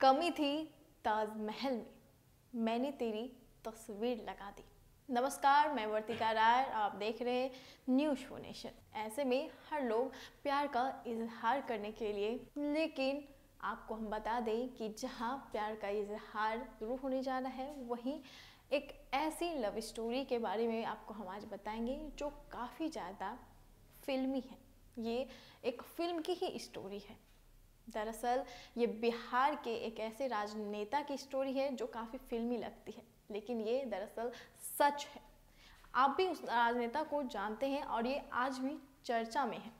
कमी थी ताजमहल में मैंने तेरी तस्वीर लगा दी नमस्कार मैं वर्तिका राय आप देख रहे हैं न्यूज शो नेशन ऐसे में हर लोग प्यार का इजहार करने के लिए लेकिन आपको हम बता दें कि जहाँ प्यार का इजहार शुरू होने जा रहा है वहीं एक ऐसी लव स्टोरी के बारे में आपको हम आज बताएंगे जो काफ़ी ज़्यादा फिल्मी है ये एक फिल्म की ही स्टोरी है दरअसल ये बिहार के एक ऐसे राजनेता की स्टोरी है जो काफ़ी फिल्मी लगती है लेकिन ये दरअसल सच है आप भी उस राजनेता को जानते हैं और ये आज भी चर्चा में है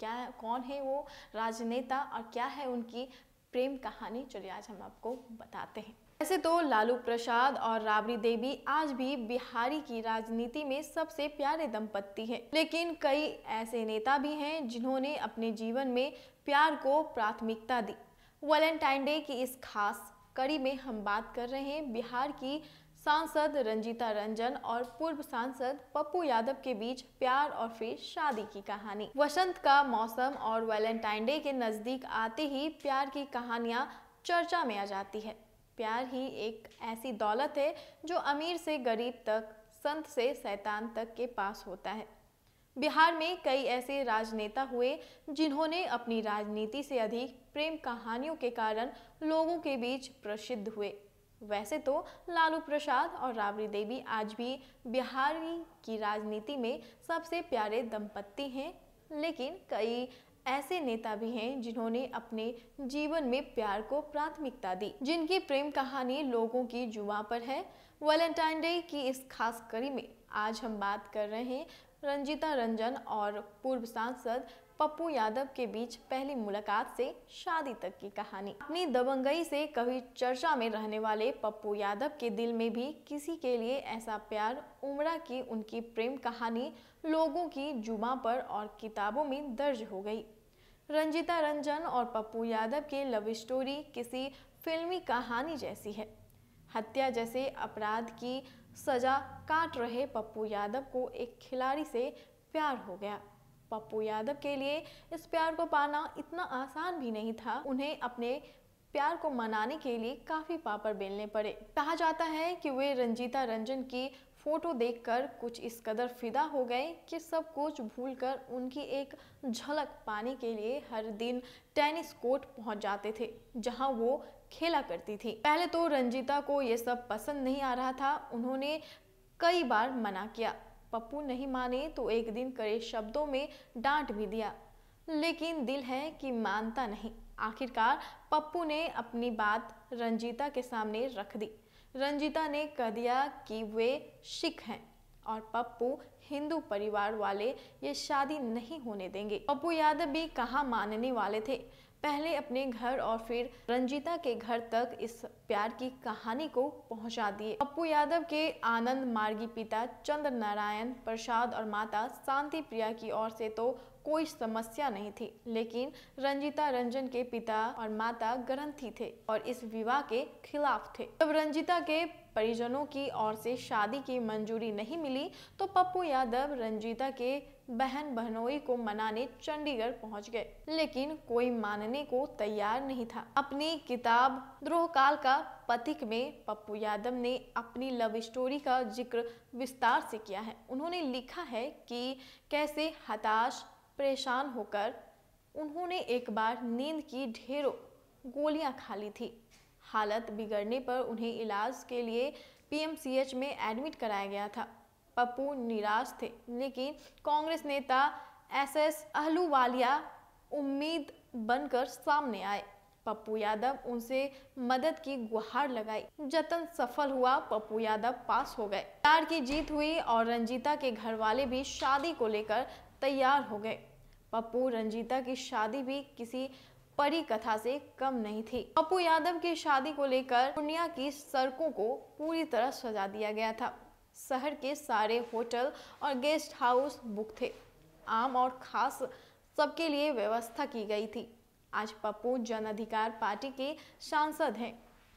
क्या कौन है वो राजनेता और क्या है उनकी प्रेम कहानी चलिए आज हम आपको बताते हैं ऐसे तो लालू प्रसाद और राबड़ी देवी आज भी बिहारी की राजनीति में सबसे प्यारे दंपत्ति हैं लेकिन कई ऐसे नेता भी हैं जिन्होंने अपने जीवन में प्यार को प्राथमिकता दी वैलेंटाइन डे की इस खास कड़ी में हम बात कर रहे हैं बिहार की सांसद रंजीता रंजन और पूर्व सांसद पप्पू यादव के बीच प्यार और फिर शादी की कहानी वसंत का मौसम और वैलेंटाइन डे के नज़दीक आते ही प्यार की कहानियां चर्चा में आ जाती है प्यार ही एक ऐसी दौलत है जो अमीर से गरीब तक संत से सैतान तक के पास होता है बिहार में कई ऐसे राजनेता हुए जिन्होंने अपनी राजनीति से अधिक प्रेम कहानियों के कारण लोगों के बीच प्रसिद्ध हुए वैसे तो लालू प्रसाद और राबड़ी देवी आज भी बिहारी की राजनीति में सबसे प्यारे दंपत्ति हैं लेकिन कई ऐसे नेता भी हैं जिन्होंने अपने जीवन में प्यार को प्राथमिकता दी जिनकी प्रेम कहानी लोगों की जुबा पर है वैलेंटाइन डे की इस खास कड़ी में आज हम बात कर रहे हैं रंजिता रंजन और पूर्व सांसद पप्पू यादव के बीच पहली मुलाकात से शादी तक की कहानी अपनी दबंगई से कभी चर्चा में रहने वाले पप्पू यादव के दिल में भी किसी के लिए ऐसा प्यार उमड़ा कि उनकी प्रेम कहानी लोगों की जुमा पर और किताबों में दर्ज हो गई रंजिता रंजन और पप्पू यादव के लव स्टोरी किसी फिल्मी कहानी जैसी है हत्या जैसे अपराध की सजा काट रहे पप्पू यादव को एक खिलाड़ी से प्यार हो गया पप्पू यादव के लिए इस प्यार को पाना इतना आसान भी नहीं था उन्हें अपने प्यार को मनाने के लिए काफ़ी पापड़ बेलने पड़े कहा जाता है कि वे रंजीता रंजन की फोटो देखकर कुछ इस कदर फिदा हो गए कि सब कुछ भूलकर उनकी एक झलक पाने के लिए हर दिन टेनिस कोर्ट पहुंच जाते थे जहां वो खेला करती थी पहले तो रंजीता को ये सब पसंद नहीं आ रहा था उन्होंने कई बार मना किया पप्पू नहीं माने तो एक दिन कड़े शब्दों में डांट भी दिया लेकिन दिल है कि मानता नहीं आखिरकार पप्पू ने अपनी बात रंजीता के सामने रख दी रंजीता ने कह दिया कि वे सिख हैं और पप्पू हिंदू परिवार वाले ये शादी नहीं होने देंगे पप्पू यादव भी कहा मानने वाले थे पहले अपने घर और फिर रंजीता के घर तक इस प्यार की कहानी को पहुंचा दिए पप्पू यादव के आनंद मार्गी पिता चंद्र नारायण प्रसाद और माता शांति प्रिया की ओर से तो कोई समस्या नहीं थी लेकिन रंजीता रंजन के पिता और माता ग्रंथी थे और इस विवाह के खिलाफ थे तब रंजीता के परिजनों की ओर से शादी की मंजूरी नहीं मिली तो पप्पू यादव रंजीता के बहन बहनोई को मनाने चंडीगढ़ पहुंच गए लेकिन कोई मानने को तैयार नहीं था अपनी किताब द्रोहकाल का पथिक में पप्पू यादव ने अपनी लव स्टोरी का जिक्र विस्तार से किया है उन्होंने लिखा है कि कैसे हताश परेशान होकर उन्होंने एक बार नींद की ढेरों गोलियां खा ली थी हालत बिगड़ने पर उन्हें इलाज के लिए पीएमसीएच में एडमिट कराया गया था पप्पू निराश थे लेकिन कांग्रेस नेता एस एस अहलूवालिया उम्मीद बनकर सामने आए पप्पू यादव उनसे मदद की गुहार लगाई जतन सफल हुआ पप्पू यादव पास हो गए प्यार की जीत हुई और रंजीता के घर वाले भी शादी को लेकर तैयार हो गए पप्पू रंजीता की शादी भी किसी परी कथा से कम नहीं थी पप्पू यादव की शादी को लेकर पूर्णिया की सड़कों को पूरी तरह सजा दिया गया था शहर के सारे होटल और गेस्ट हाउस बुक थे आम और खास सबके लिए व्यवस्था की गई थी आज पप्पू जन अधिकार पार्टी के सांसद हैं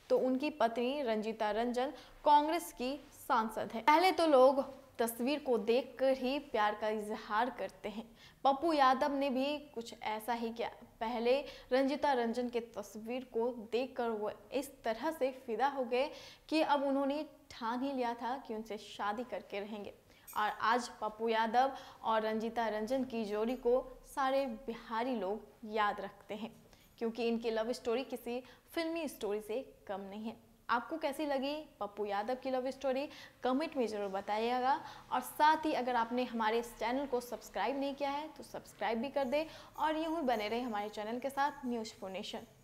तो उनकी पत्नी रंजीता रंजन कांग्रेस की सांसद है पहले तो लोग तस्वीर को देखकर ही प्यार का इजहार करते हैं पप्पू यादव ने भी कुछ ऐसा ही किया पहले रंजिता रंजन के तस्वीर को देखकर वो इस तरह से फिदा हो गए कि अब उन्होंने ठान ही लिया था कि उनसे शादी करके रहेंगे और आज पप्पू यादव और रंजिता रंजन की जोड़ी को सारे बिहारी लोग याद रखते हैं क्योंकि इनकी लव स्टोरी किसी फिल्मी स्टोरी से कम नहीं है आपको कैसी लगी पप्पू यादव की लव स्टोरी कमेंट में ज़रूर बताइएगा और साथ ही अगर आपने हमारे इस चैनल को सब्सक्राइब नहीं किया है तो सब्सक्राइब भी कर दें और यूँ ही बने रहे हमारे चैनल के साथ न्यूज़ नेशन